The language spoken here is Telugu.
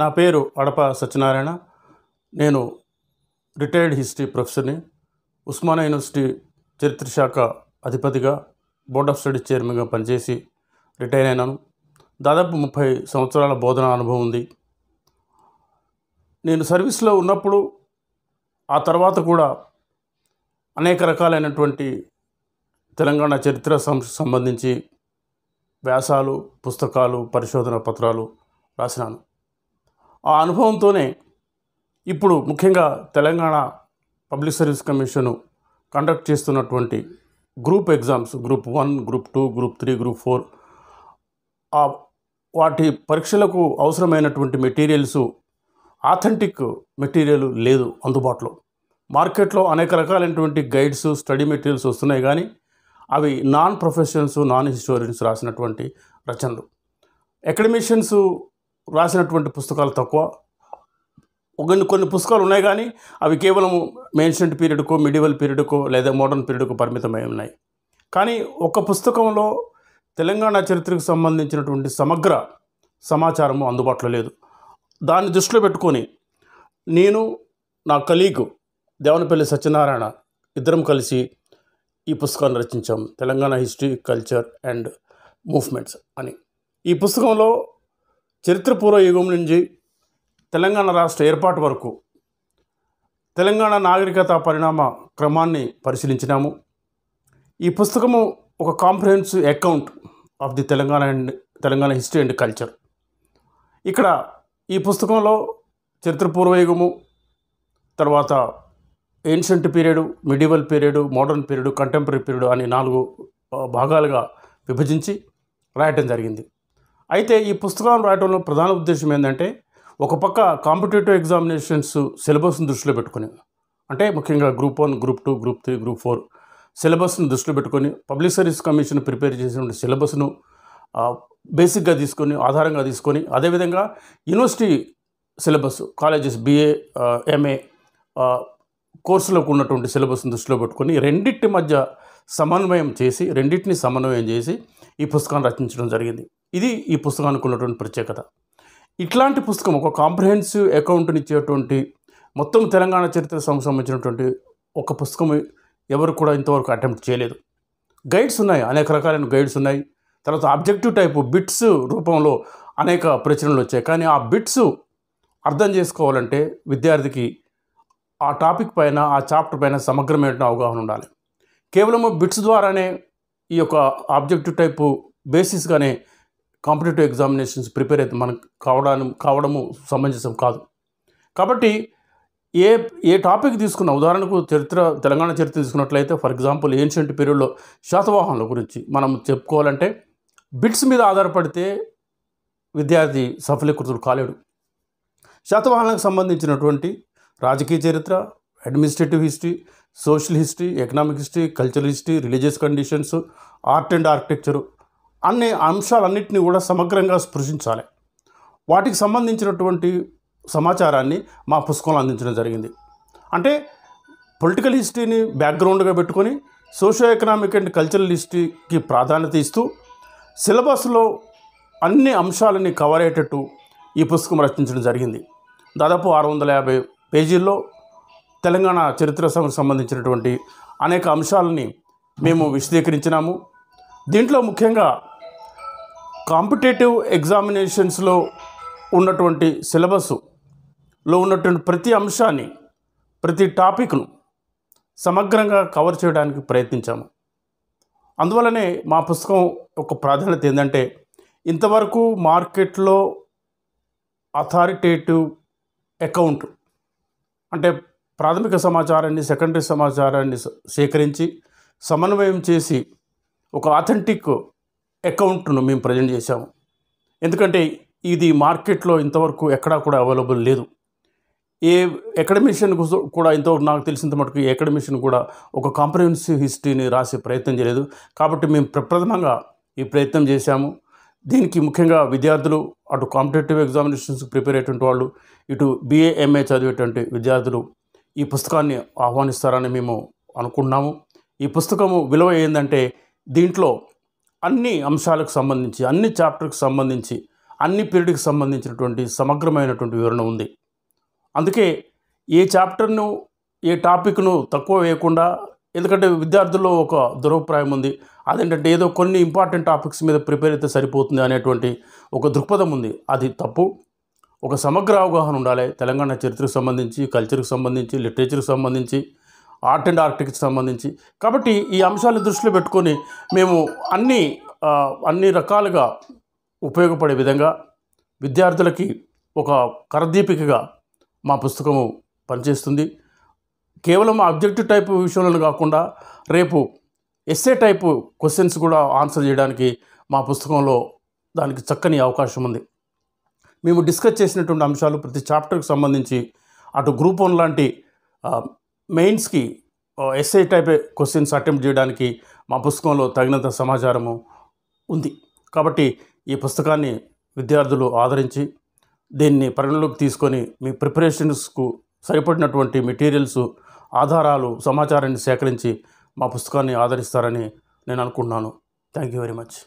నా పేరు అడప సత్యనారాయణ నేను రిటైర్డ్ హిస్టరీ ప్రొఫెసర్ని ఉస్మానా యూనివర్సిటీ చరిత్ర శాఖ అధిపతిగా బోర్డ్ ఆఫ్ స్టడీస్ చైర్మన్గా పనిచేసి రిటైర్ అయినాను దాదాపు ముప్పై సంవత్సరాల బోధన అనుభవం ఉంది నేను సర్వీస్లో ఉన్నప్పుడు ఆ తర్వాత కూడా అనేక రకాలైనటువంటి తెలంగాణ చరిత్ర సంబంధించి వ్యాసాలు పుస్తకాలు పరిశోధన పత్రాలు రాసినాను ఆ అనుభవంతోనే ఇప్పుడు ముఖ్యంగా Telangana public service commission conduct చేస్తున్నటువంటి group exams group one group two group three group four వాటి పరీక్షలకు అవసరమైనటువంటి మెటీరియల్స్ ఆథెంటిక్ మెటీరియల్ లేదు అందుబాటులో మార్కెట్లో అనేక రకాలైనటువంటి గైడ్స్ స్టడీ మెటీరియల్స్ వస్తున్నాయి కానీ అవి నాన్ ప్రొఫెషనల్స్ నాన్ హిస్టోరియన్స్ రాసినటువంటి రచనలు అకాడమిషియన్స్ రాసినటువంటి పుస్తకాలు తక్కువ కొన్ని కొన్ని పుస్తకాలు ఉన్నాయి కానీ అవి కేవలం మేన్షియంట్ పీరియడ్కో మిడివల్ పీరియడ్కో లేదా మోడర్న్ పీరియడ్కో పరిమితమై ఉన్నాయి కానీ ఒక పుస్తకంలో తెలంగాణ చరిత్రకు సంబంధించినటువంటి సమగ్ర సమాచారము అందుబాటులో లేదు దాన్ని దృష్టిలో పెట్టుకొని నేను నా కలీగ్ దేవనపల్లి సత్యనారాయణ ఇద్దరం కలిసి ఈ పుస్తకాన్ని రచించాం Telangana history culture and movements అని ఈ పుస్తకంలో చరిత్ర పూర్వ యుగం నుంచి తెలంగాణ రాష్ట్ర ఏర్పాటు వరకు తెలంగాణ నాగరికత పరిణామ క్రమాన్ని పరిశీలించినాము ఈ పుస్తకము ఒక comprehensive account of the Telangana and Telangana history and culture ఇక్కడ ఈ పుస్తకంలో చరిత్ర పూర్వయుగము తర్వాత ancient period medieval period modern period contemporary period అనే నాలుగు భాగాలుగా విభజించి రాయటం జరిగింది అయితే ఈ పుస్తకాలను రాయటంలో ప్రధాన ఉద్దేశం ఏంటంటే ఒక పక్క కాంపిటేటివ్ ఎగ్జామినేషన్స్ సిలబస్ని దృష్టిలో పెట్టుకుని అంటే ముఖ్యంగా group one group two group three group four సిలబస్ను దృష్టిలో పెట్టుకొని పబ్లిక్ సర్వీస్ కమిషన్ ప్రిపేర్ చేసిన సిలబస్ను బేసిక్గా తీసుకొని ఆధారంగా తీసుకొని అదేవిధంగా university syllabus colleges BA MA కోర్సులకు ఉన్నటువంటి సిలబస్ను దృష్టిలో పెట్టుకొని రెండింటి మధ్య సమన్వయం చేసి రెండింటిని సమన్వయం చేసి ఈ పుస్తకాన్ని రచించడం జరిగింది ఇది ఈ పుస్తకానికి ఉన్నటువంటి ప్రత్యేకత ఇట్లాంటి పుస్తకం ఒక కాంప్రహెన్సివ్ అకౌంట్ని ఇచ్చేటువంటి మొత్తం తెలంగాణ చరిత్ర సంబంధించినటువంటి ఒక పుస్తకం ఎవరు కూడా ఇంతవరకు అటెంప్ట్ చేయలేదు గైడ్స్ ఉన్నాయి అనేక రకాలైన గైడ్స్ ఉన్నాయి తర్వాత ఆబ్జెక్టివ్ టైపు బిట్స్ రూపంలో అనేక ప్రచురణలు వచ్చాయి కానీ ఆ బిట్స్ అర్థం చేసుకోవాలంటే విద్యార్థికి ఆ టాపిక్ పైన ఆ చాప్టర్ పైన సమగ్రమైన అవగాహన ఉండాలి కేవలము బిట్స్ ద్వారానే ఈ యొక్క ఆబ్జెక్టివ్ టైపు బేసిస్గానే కాంపిటేటివ్ ఎగ్జామినేషన్స్ ప్రిపేర్ అయితే మనకు కావడానికి కావడము సమంజసం కాదు కాబట్టి ఏ ఏ టాపిక్ తీసుకున్న ఉదాహరణకు చరిత్ర తెలంగాణ చరిత్ర తీసుకున్నట్లయితే ఫర్ ఎగ్జాంపుల్ ఏన్షియంట్ పీరియడ్లో శాతవాహనుల గురించి మనం చెప్పుకోవాలంటే బిట్స్ మీద ఆధారపడితే విద్యార్థి సఫలీకృతుడు కాలేడు శాతవాహనులకు సంబంధించినటువంటి రాజకీయ చరిత్ర administrative history social history economic history cultural history religious conditions art and architecture అనే అంశాలన్నింటినీ కూడా సమగ్రంగా స్పృశించాలి వాటికి సంబంధించినటువంటి సమాచారాన్ని మా పుస్తకంలో అందించడం జరిగింది అంటే పొలిటికల్ హిస్టరీని బ్యాక్గ్రౌండ్గా పెట్టుకొని సోషో ఎకనామిక్ అండ్ కల్చరల్ హిస్టరీకి ప్రాధాన్యత ఇస్తూ సిలబస్లో అన్ని అంశాలని కవర్ అయ్యేటట్టు ఈ పుస్తకం రచించడం జరిగింది దాదాపు ఆరు వందల యాభై పేజీల్లో తెలంగాణ చరిత్ర సంబంధించినటువంటి అనేక అంశాలని మేము విశదీకరించినాము దీంట్లో ముఖ్యంగా కాంపిటేటివ్ ఎగ్జామినేషన్స్లో ఉన్నటువంటి సిలబస్లో ఉన్నటువంటి ప్రతి అంశాన్ని ప్రతి టాపిక్ను సమగ్రంగా కవర్ చేయడానికి ప్రయత్నించాము అందువలనే మా పుస్తకం ఒక ప్రాధాన్యత ఏంటంటే ఇంతవరకు మార్కెట్లో అథారిటేటివ్ అకౌంట్ అంటే ప్రాథమిక సమాచారాన్ని సెకండరీ సమాచారాన్ని సేకరించి సమన్వయం చేసి ఒక ఆథెంటిక్ అకౌంట్ను మేము ప్రజెంట్ చేశాము ఎందుకంటే ఇది మార్కెట్లో ఇంతవరకు ఎక్కడా కూడా అవైలబుల్ లేదు ఏ అకాడమిషన్ కూడా ఇంతవరకు నాకు తెలిసినంత మటుకు ఏ అకాడమిషన్ కూడా ఒక కాంప్రహెన్సివ్ హిస్టరీని రాసే ప్రయత్నం చేయలేదు కాబట్టి మేము ప్రప్రథమంగా ఈ ప్రయత్నం చేశాము దీనికి ముఖ్యంగా విద్యార్థులు అటు కాంపిటేటివ్ ఎగ్జామినేషన్స్కి ప్రిపేర్ అయ్యేటువంటి వాళ్ళు ఇటు బీఏ ఎంఏ చదివేటువంటి విద్యార్థులు ఈ పుస్తకాన్ని ఆహ్వానిస్తారని మేము అనుకున్నాము ఈ పుస్తకము విలువ ఏంటంటే దీంట్లో అన్ని అంశాలకు సంబంధించి అన్ని చాప్టర్కి సంబంధించి అన్ని పీరియడ్కి సంబంధించినటువంటి సమగ్రమైనటువంటి వివరణ ఉంది అందుకే ఏ చాప్టర్ను ఏ టాపిక్ను తక్కువ వేయకుండా ఎందుకంటే విద్యార్థుల్లో ఒక దురభిప్రాయం ఉంది అదేంటంటే ఏదో కొన్ని ఇంపార్టెంట్ టాపిక్స్ మీద ప్రిపేర్ అయితే సరిపోతుంది అనేటువంటి ఒక దృక్పథం ఉంది అది తప్పు ఒక సమగ్ర అవగాహన ఉండాలి తెలంగాణ చరిత్రకు సంబంధించి కల్చర్కి సంబంధించి లిటరేచర్కి సంబంధించి ఆర్ట్ అండ్ ఆర్ట్కి సంబంధించి కాబట్టి ఈ అంశాలను దృష్టిలో పెట్టుకొని మేము అన్ని అన్ని రకాలుగా ఉపయోగపడే విధంగా విద్యార్థులకి ఒక కరదీపికగా మా పుస్తకము పనిచేస్తుంది కేవలం ఆబ్జెక్టివ్ టైప్ విషయంలో కాకుండా రేపు ఎస్ఏ టైపు క్వశ్చన్స్ కూడా ఆన్సర్ చేయడానికి మా పుస్తకంలో దానికి చక్కని అవకాశం ఉంది మేము డిస్కస్ చేసినటువంటి అంశాలు ప్రతి చాప్టర్కి సంబంధించి అటు గ్రూప్ వన్ లాంటి మెయిన్స్కి ఎస్ఏ టైప్ క్వశ్చన్స్ అటెంప్ట్ చేయడానికి మా పుస్తకంలో తగినంత సమాచారము ఉంది కాబట్టి ఈ పుస్తకాన్ని విద్యార్థులు ఆదరించి దీన్ని పరిగణలోకి తీసుకొని మీ ప్రిపరేషన్స్కు సరిపడినటువంటి మెటీరియల్స్ ఆధారాలు సమాచారాన్ని సేకరించి మా పుస్తకాన్ని ఆదరిస్తారని నేను అనుకుంటున్నాను థ్యాంక్ యూ వెరీ మచ్